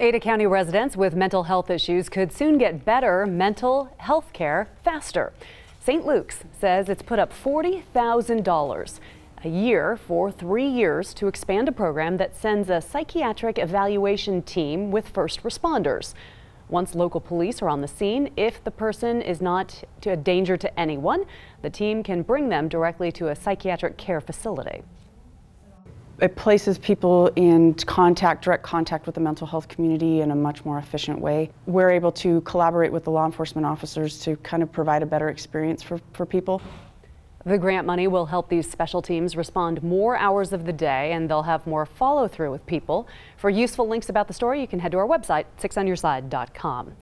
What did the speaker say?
Ada County residents with mental health issues could soon get better mental health care faster. St. Luke's says it's put up $40,000 a year for three years to expand a program that sends a psychiatric evaluation team with first responders. Once local police are on the scene, if the person is not a danger to anyone, the team can bring them directly to a psychiatric care facility it places people in contact, direct contact with the mental health community in a much more efficient way. We're able to collaborate with the law enforcement officers to kind of provide a better experience for, for people. The grant money will help these special teams respond more hours of the day, and they'll have more follow through with people. For useful links about the story, you can head to our website, sixonyourside.com.